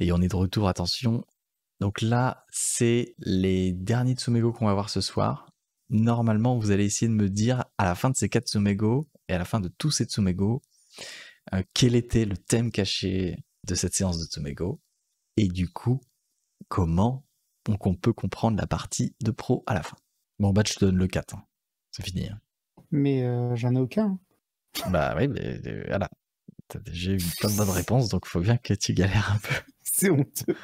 Et on est de retour, attention. Donc là, c'est les derniers Tsumego qu'on va voir ce soir. Normalement, vous allez essayer de me dire à la fin de ces quatre Tsumego et à la fin de tous ces Tsumego, euh, quel était le thème caché de cette séance de Tsumego et du coup, comment on peut comprendre la partie de pro à la fin. Bon, bah, je te donne le 4. Hein. C'est fini. Hein. Mais euh, j'en ai aucun. Hein. Bah oui, mais euh, voilà. J'ai eu plein de bonnes réponses, donc faut bien que tu galères un peu. C'est honteux.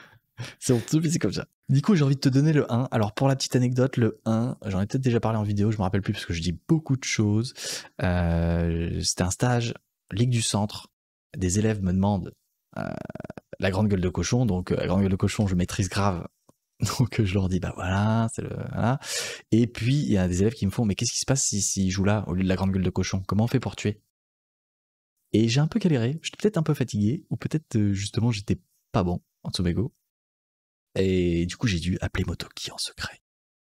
C'est honteux, mais c'est comme ça. Du coup, j'ai envie de te donner le 1. Alors, pour la petite anecdote, le 1, j'en ai peut-être déjà parlé en vidéo, je me rappelle plus parce que je dis beaucoup de choses. Euh, c'était un stage, Ligue du Centre. Des élèves me demandent euh, la grande gueule de cochon. Donc, euh, la grande gueule de cochon, je maîtrise grave. Donc, je leur dis, bah voilà, c'est le. Et puis, il y a des élèves qui me font, mais qu'est-ce qui se passe s'ils jouent là au lieu de la grande gueule de cochon Comment on fait pour tuer et j'ai un peu galéré, j'étais peut-être un peu fatigué, ou peut-être euh, justement j'étais pas bon en Tobago. Et du coup j'ai dû appeler Motoki en secret.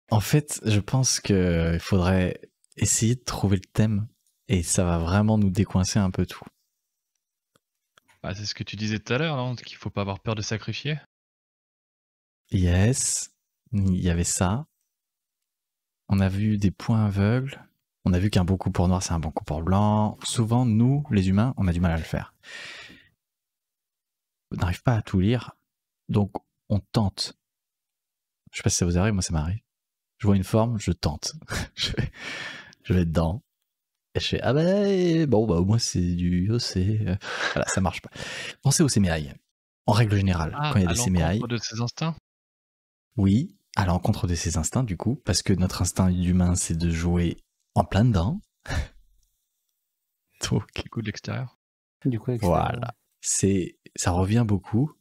En fait, je pense qu'il faudrait essayer de trouver le thème, et ça va vraiment nous décoincer un peu tout. Bah, c'est ce que tu disais tout à l'heure, qu'il hein, Qu'il faut pas avoir peur de sacrifier. Yes, il y avait ça. On a vu des points aveugles. On a vu qu'un bon coup pour noir, c'est un bon coup pour blanc. Souvent, nous, les humains, on a du mal à le faire. On n'arrive pas à tout lire, donc on tente. Je sais pas si ça vous arrive, moi ça m'arrive. Je vois une forme, je tente. je, vais, dedans. Et je fais, ah ben, bon, bah au moins c'est du Voilà, ça marche pas. Pensez aux séméailles. en règle générale, ah, quand il y a des l'encontre de ses instincts Oui, à l'encontre de ses instincts, du coup, parce que notre instinct humain, c'est de jouer en plein dedans. Donc, du coup, de l'extérieur. Du coup, Voilà. C'est, ça revient beaucoup.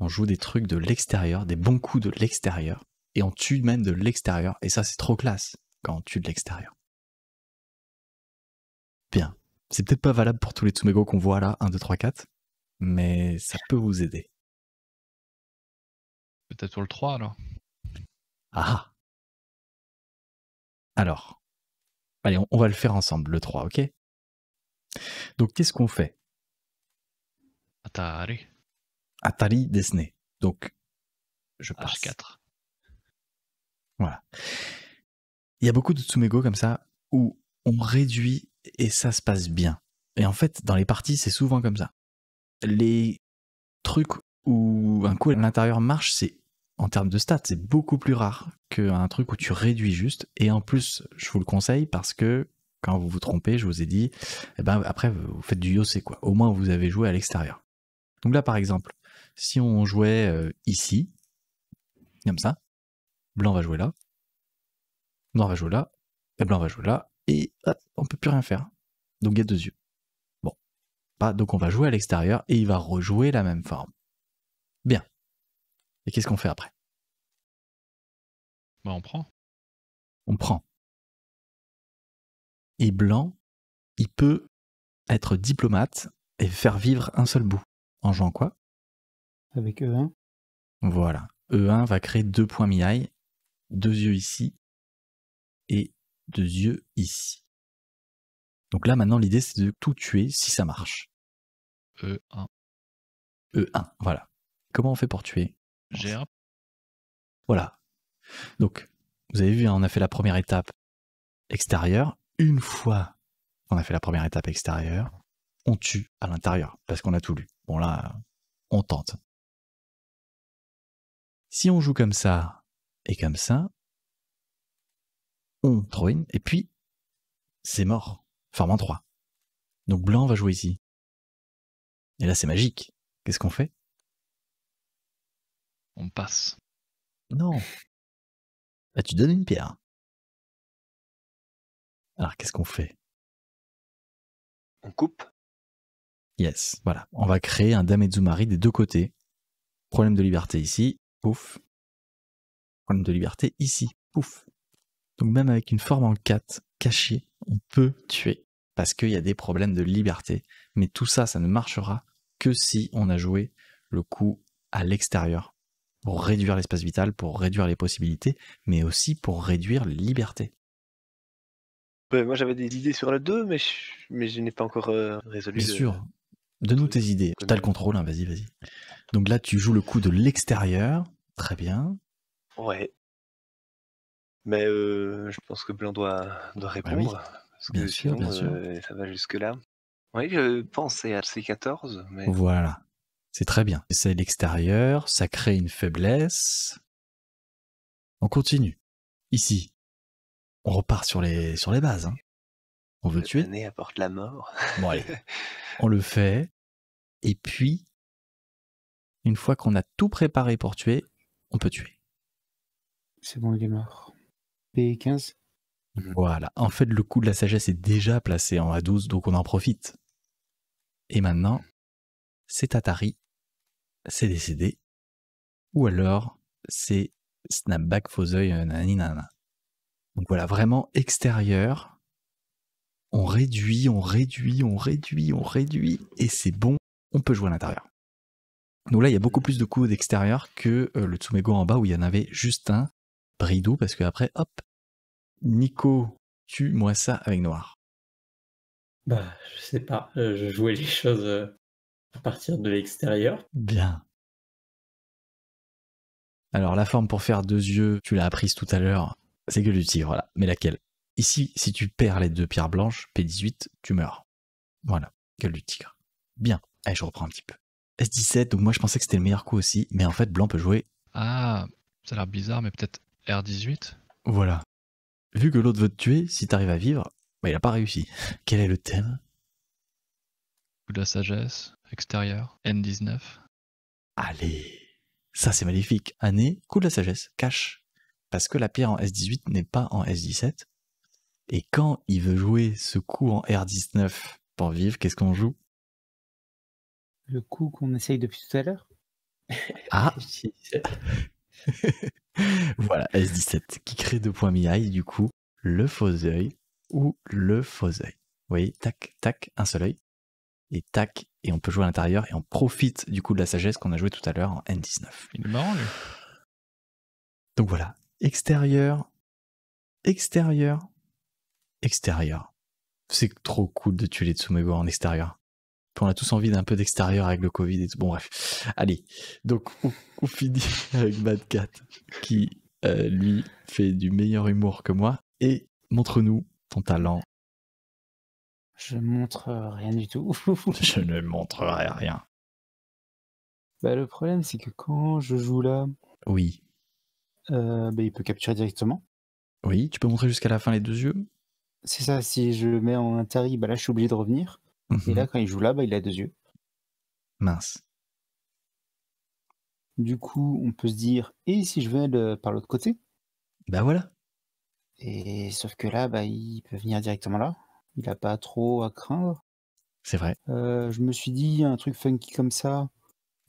On joue des trucs de l'extérieur, des bons coups de l'extérieur, et on tue même de l'extérieur. Et ça, c'est trop classe quand on tue de l'extérieur. Bien. C'est peut-être pas valable pour tous les Tsumego qu'on voit là, 1, 2, 3, 4, mais ça peut vous aider. Peut-être sur le 3 alors. Ah Alors, Allez, on, va le faire ensemble, le 3, ok Donc, qu'est-ce qu'on fait Atari. Atari Disney. Donc, je passe. 4 Voilà. Il y a beaucoup de Tsumego comme ça où on réduit et ça se passe bien. Et en fait, dans les parties, c'est souvent comme ça. Les trucs où un coup à l'intérieur marche, c'est en termes de stats, c'est beaucoup plus rare qu'un truc où tu réduis juste. Et en plus, je vous le conseille parce que quand vous vous trompez, je vous ai dit, eh ben, après, vous faites du Yossé, quoi. Au moins, vous avez joué à l'extérieur. Donc là, par exemple, si on jouait euh, ici, comme ça, blanc va jouer là, noir va jouer là, et blanc va jouer là, et on peut plus rien faire. Donc il y a deux yeux. Bon. donc on va jouer à l'extérieur et il va rejouer la même forme. Bien. Et qu'est-ce qu'on fait après bah, On prend. On prend. Et Blanc, il peut être diplomate et faire vivre un seul bout. En jouant quoi Avec E1. Voilà. E1 va créer deux points miaille deux yeux ici et deux yeux ici. Donc là, maintenant, l'idée, c'est de tout tuer si ça marche. E1. E1, voilà. Comment on fait pour tuer voilà. Donc, vous avez vu, hein, on a fait la première étape extérieure. Une fois qu'on a fait la première étape extérieure, on tue à l'intérieur parce qu'on a tout lu. Bon là, on tente. Si on joue comme ça et comme ça, on in et puis c'est mort. Forme 3. Donc blanc va jouer ici. Et là, c'est magique. Qu'est-ce qu'on fait on passe. Non. Bah, tu donnes une pierre. Alors, qu'est-ce qu'on fait On coupe. Yes, voilà. On va créer un et Damezumari des deux côtés. Problème de liberté ici, pouf. Problème de liberté ici, pouf. Donc même avec une forme en 4 cachée, on peut tuer. Parce qu'il y a des problèmes de liberté. Mais tout ça, ça ne marchera que si on a joué le coup à l'extérieur pour réduire l'espace vital, pour réduire les possibilités, mais aussi pour réduire les libertés. moi j'avais des idées sur le 2, mais je, n'ai pas encore euh, résolu. Bien de... sûr, donne-nous tes idées. T'as le contrôle, hein, vas-y, vas-y. Donc là, tu joues le coup de l'extérieur, très bien. Ouais. Mais euh, je pense que Blanc doit, bah répondre. bien sûr, bien sûr. Euh, ça va jusque-là. Oui, je pensais à C14, mais... Voilà. C'est très bien. C'est l'extérieur, ça crée une faiblesse. On continue. Ici, on repart sur les, sur les bases. Hein. On veut tuer. apporte la mort. Bon, allez. on le fait. Et puis, une fois qu'on a tout préparé pour tuer, on peut tuer. C'est bon, il est mort. P15. Mhm. Voilà. En fait, le coup de la sagesse est déjà placé en A12, donc on en profite. Et maintenant, c'est Atari c'est décédé. Ou alors, c'est snapback, faux oeil, euh, naninana. Donc voilà, vraiment extérieur. On réduit, on réduit, on réduit, on réduit, et c'est bon, on peut jouer à l'intérieur. Donc là, il y a beaucoup plus de coups d'extérieur que euh, le Tsumego en bas où il y en avait juste un, bridou, parce que après, hop, Nico, tue-moi ça avec noir. Bah, je sais pas, euh, je jouais les choses à partir de l'extérieur. Bien. Alors la forme pour faire deux yeux, tu l'as apprise tout à l'heure, c'est que du tigre, voilà. Mais laquelle Ici, si tu perds les deux pierres blanches, P18, tu meurs. Voilà, gueule du tigre. Bien, allez, eh, je reprends un petit peu. S17, donc moi je pensais que c'était le meilleur coup aussi, mais en fait, blanc peut jouer. Ah, ça a l'air bizarre, mais peut-être R18 Voilà. Vu que l'autre veut te tuer, si t'arrives à vivre, bah, il a pas réussi. Quel est le thème de la sagesse, extérieur, N19. Allez, ça c'est magnifique. Année, coup de la sagesse, cash. Parce que la pierre en S18 n'est pas en S17. Et quand il veut jouer ce coup en R19 pour vivre, qu'est-ce qu'on joue Le coup qu'on essaye depuis tout à l'heure Ah Voilà, S17 qui crée deux points mi du coup, le faux œil ou le faux œil. Vous voyez, tac, tac, un seul et tac, et on peut jouer à l'intérieur et on profite du coup de la sagesse qu'on a joué tout à l'heure en N19. Il marrant Donc voilà, extérieur, extérieur, extérieur. C'est trop cool de tuer les Tsumego en extérieur. on a tous envie d'un peu d'extérieur avec le Covid et tout. Bon bref, allez. Donc on, finit avec Bad qui euh, lui fait du meilleur humour que moi et montre-nous ton talent je ne montre euh, rien du tout. je ne montrerai rien. Bah, le problème, c'est que quand je joue là. Oui. Euh, bah, il peut capturer directement. Oui, tu peux montrer jusqu'à la fin les deux yeux. C'est ça, si je le mets en tari, bah, là, je suis obligé de revenir. Et là, mhm. quand il joue là, bah, il a deux yeux. Mince. Du coup, on peut se dire, et si je vais euh, par l'autre côté Bah voilà. Et sauf que là, bah, il peut venir directement là il n'a pas trop à craindre. C'est vrai. Euh, je me suis dit, un truc funky comme ça,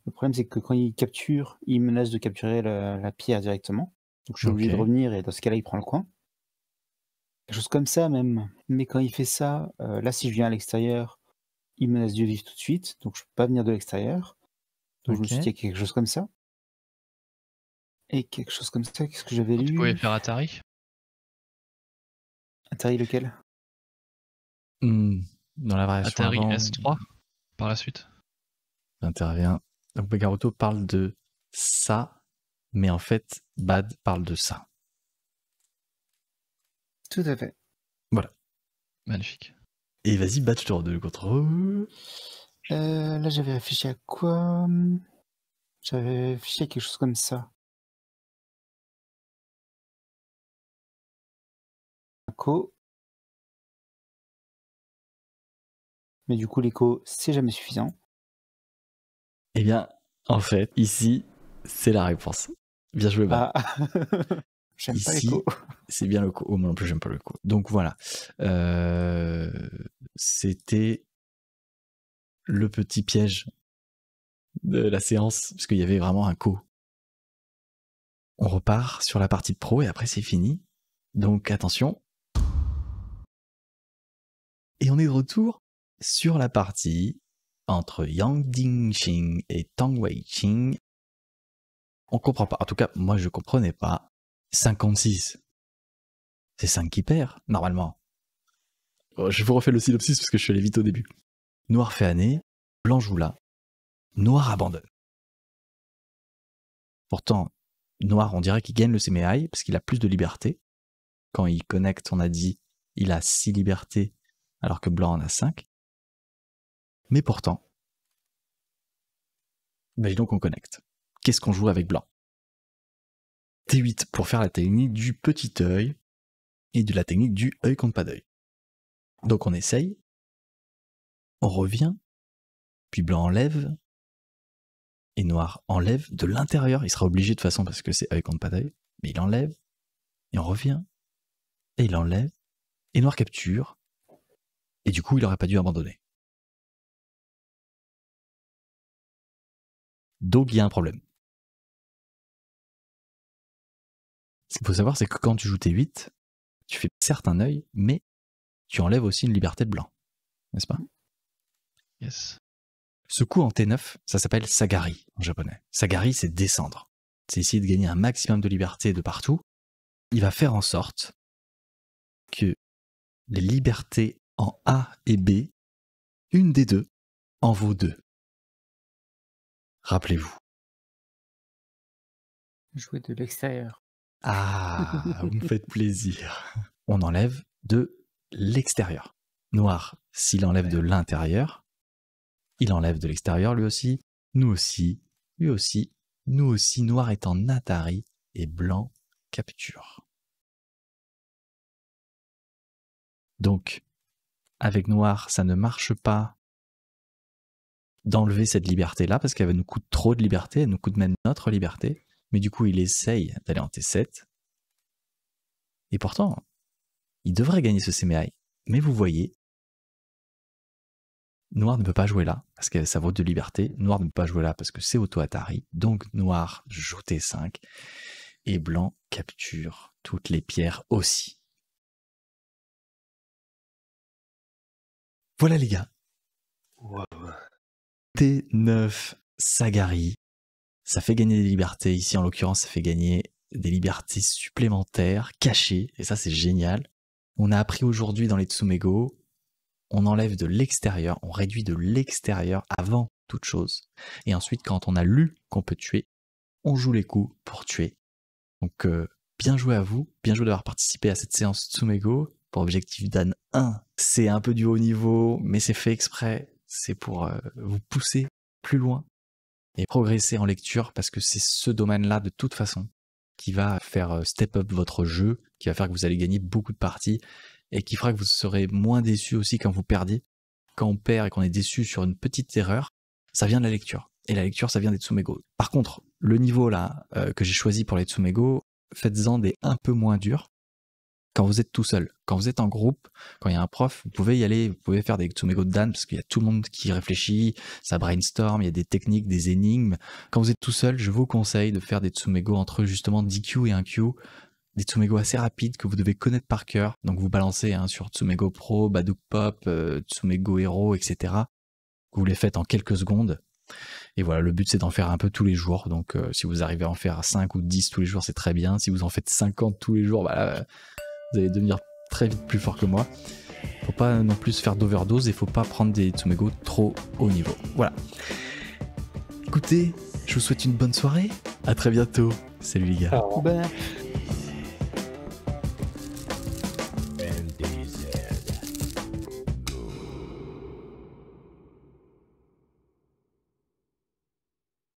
le problème c'est que quand il capture, il menace de capturer la, pierre directement. Donc je suis obligé de revenir et dans ce cas-là, il prend le coin. Quelque chose comme ça même. Mais quand il fait ça, euh, là si je viens à l'extérieur, il menace de vivre tout de suite, donc je ne peux pas venir de l'extérieur. Donc je me suis dit, quelque chose comme ça. Et quelque chose comme ça, qu'est-ce que j'avais lu Vous pouvez faire Atari Atari lequel Hmm, dans la variation S3 par la suite. J'interviens. Donc Garoto parle de ça, mais en fait, Bad parle de ça. Tout à fait. Voilà. Magnifique. Et vas-y, Bad, tu te redonne le contrôle. Euh, là, j'avais réfléchi à quoi J'avais réfléchi à quelque chose comme ça. Co, mais du coup l'écho, c'est jamais suffisant. Eh bien, en fait, ici, c'est la réponse. Bien joué, Ben. j'aime pas l'écho. C'est bien le coup. Oh, moi non plus, j'aime pas le coup. Donc voilà. Euh, c'était le petit piège de la séance, parce qu'il y avait vraiment un co. On repart sur la partie de pro et après c'est fini. Donc attention. Et on est de retour sur la partie entre Yang Dingxing et Tang Weiqing. On comprend pas. En tout cas, moi, je comprenais pas. 56. C'est 5 qui perd, normalement. Oh, je vous refais le synopsis parce que je suis allé vite au début. Noir fait année, blanc joue là, noir abandonne. Pourtant, noir, on dirait qu'il gagne le CMI parce qu'il a plus de liberté. Quand il connecte, on a dit, il a 6 libertés, alors que blanc en a 5. Mais pourtant, imaginons qu'on connecte. Qu'est-ce qu'on joue avec blanc T8 pour faire la technique du petit œil et de la technique du œil contre pas d'œil. Donc on essaye, on revient, puis blanc enlève, et noir enlève de l'intérieur. Il sera obligé de façon parce que c'est œil contre pas d'œil, mais il enlève, et on revient, et il enlève, et noir capture, et du coup il n'aurait pas dû abandonner. Donc il y a un problème. Ce qu'il faut savoir, c'est que quand tu joues T8, tu fais certes un œil, mais tu enlèves aussi une liberté de blanc. N'est-ce pas Yes. Ce coup en T9, ça s'appelle Sagari en japonais. Sagari, c'est descendre. C'est essayer de gagner un maximum de liberté de partout. Il va faire en sorte que les libertés en A et B, une des deux, en vaut deux rappelez-vous. Jouer de l'extérieur. Ah, vous me faites plaisir. On enlève de l'extérieur. Noir, s'il enlève de l'intérieur, il enlève de l'extérieur lui aussi, nous aussi, lui aussi, nous aussi. Noir est en Atari et blanc capture. Donc, avec noir, ça ne marche pas d'enlever cette liberté-là parce qu'elle nous coûte trop de liberté, elle nous coûte même notre liberté. Mais du coup, il essaye d'aller en T7. Et pourtant, il devrait gagner ce CMI. Mais vous voyez, Noir ne peut pas jouer là parce que ça vaut de liberté. Noir ne peut pas jouer là parce que c'est auto-Atari. Donc Noir joue T5. Et Blanc capture toutes les pierres aussi. Voilà les gars. Wow. T9 Sagari. Ça fait gagner des libertés. Ici, en l'occurrence, ça fait gagner des libertés supplémentaires, cachées. Et ça, c'est génial. On a appris aujourd'hui dans les Tsumego, on enlève de l'extérieur, on réduit de l'extérieur avant toute chose. Et ensuite, quand on a lu qu'on peut tuer, on joue les coups pour tuer. Donc, euh, bien joué à vous. Bien joué d'avoir participé à cette séance Tsumego pour objectif Dan 1. C'est un peu du haut niveau, mais c'est fait exprès c'est pour euh, vous pousser plus loin et progresser en lecture parce que c'est ce domaine-là de toute façon qui va faire euh, step up votre jeu, qui va faire que vous allez gagner beaucoup de parties et qui fera que vous serez moins déçu aussi quand vous perdez. Quand on perd et qu'on est déçu sur une petite erreur, ça vient de la lecture. Et la lecture, ça vient des Tsumego. Par contre, le niveau là euh, que j'ai choisi pour les Tsumego, faites-en des un peu moins durs quand vous êtes tout seul. Quand vous êtes en groupe, quand il y a un prof, vous pouvez y aller, vous pouvez faire des Tsumego de Dan parce qu'il y a tout le monde qui réfléchit, ça brainstorm, il y a des techniques, des énigmes. Quand vous êtes tout seul, je vous conseille de faire des Tsumego entre justement 10 Q et 1 Q. Des Tsumego assez rapides que vous devez connaître par cœur. Donc vous balancez hein, sur Tsumego Pro, Baduk Pop, euh, Tsumego Hero, etc. Vous les faites en quelques secondes. Et voilà, le but c'est d'en faire un peu tous les jours. Donc euh, si vous arrivez à en faire 5 ou 10 tous les jours, c'est très bien. Si vous en faites 50 tous les jours, bah euh, vous allez devenir très vite plus fort que moi. Faut pas non plus faire d'overdose et faut pas prendre des Tsumego trop haut niveau. Voilà. Écoutez, je vous souhaite une bonne soirée. À très bientôt. Salut les gars. Bah,